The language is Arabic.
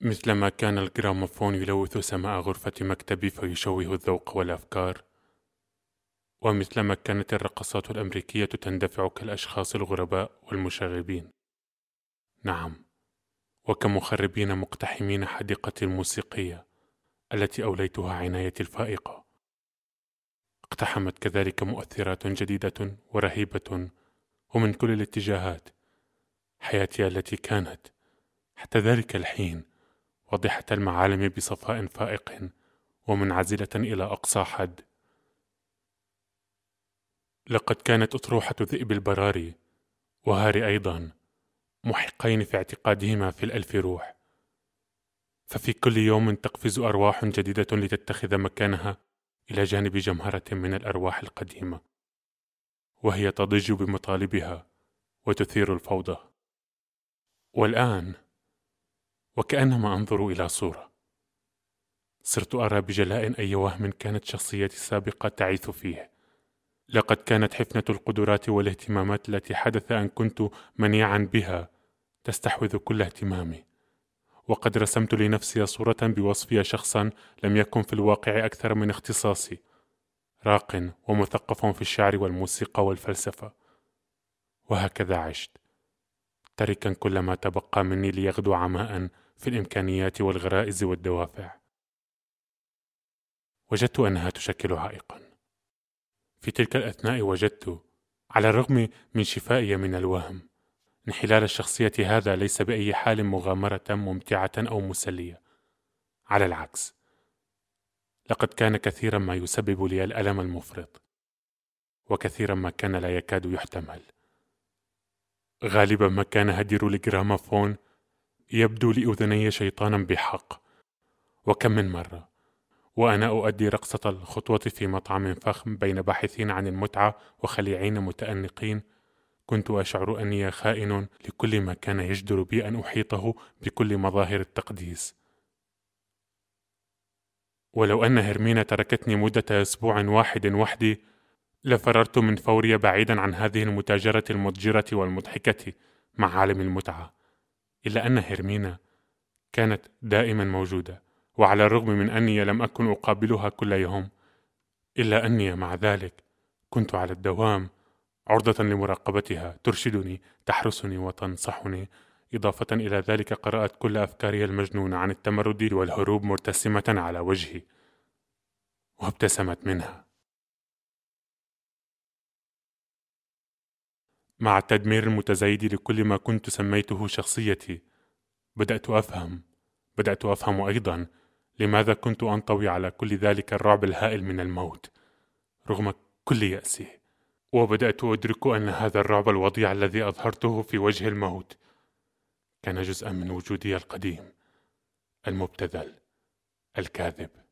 مثلما كان الجراموفون يلوث سماء غرفة مكتبي فيشوه الذوق والأفكار، ومثلما كانت الرقصات الأمريكية تندفع كالأشخاص الغرباء والمشاغبين. نعم، وكمخربين مقتحمين حديقتي الموسيقية التي أوليتها عنايتي الفائقة. اقتحمت كذلك مؤثرات جديدة ورهيبة ومن كل الاتجاهات حياتي التي كانت حتى ذلك الحين واضحة المعالم بصفاء فائق ومنعزلة إلى أقصى حد لقد كانت أطروحة ذئب البراري وهاري أيضا محقين في اعتقادهما في الألف روح ففي كل يوم تقفز أرواح جديدة لتتخذ مكانها إلى جانب جمهرة من الأرواح القديمة وهي تضج بمطالبها وتثير الفوضى والآن وكأنما أنظر إلى صورة صرت أرى بجلاء أي وهم كانت شخصيتي السابقة تعيث فيه لقد كانت حفنة القدرات والاهتمامات التي حدث أن كنت منيعا بها تستحوذ كل اهتمامي وقد رسمت لنفسي صورة بوصفي شخصا لم يكن في الواقع أكثر من اختصاصي راق ومثقف في الشعر والموسيقى والفلسفة وهكذا عشت تاركا كل ما تبقى مني ليغدو عماء في الامكانيات والغرائز والدوافع وجدت انها تشكل عائقا في تلك الاثناء وجدت على الرغم من شفائي من الوهم انحلال الشخصيه هذا ليس باي حال مغامره ممتعه او مسليه على العكس لقد كان كثيرا ما يسبب لي الالم المفرط وكثيرا ما كان لا يكاد يحتمل غالبا ما كان هدير الجرامافون يبدو لأذني شيطانا بحق وكم من مرة وأنا أؤدي رقصة الخطوة في مطعم فخم بين باحثين عن المتعة وخليعين متأنقين كنت أشعر أني خائن لكل ما كان يجدر بي أن أحيطه بكل مظاهر التقديس ولو أن هرمينا تركتني مدة أسبوع واحد وحدي لفررت من فوري بعيدا عن هذه المتاجرة المضجرة والمضحكة مع عالم المتعة إلا أن هرمينا كانت دائما موجودة وعلى الرغم من أني لم أكن أقابلها كل يوم إلا أني مع ذلك كنت على الدوام عرضة لمراقبتها ترشدني تحرسني وتنصحني إضافة إلى ذلك قرأت كل أفكاري المجنونة عن التمرد والهروب مرتسمة على وجهي وابتسمت منها مع التدمير المتزايد لكل ما كنت سميته شخصيتي بدات افهم بدات افهم ايضا لماذا كنت انطوي على كل ذلك الرعب الهائل من الموت رغم كل ياسي وبدات ادرك ان هذا الرعب الوضيع الذي اظهرته في وجه الموت كان جزءا من وجودي القديم المبتذل الكاذب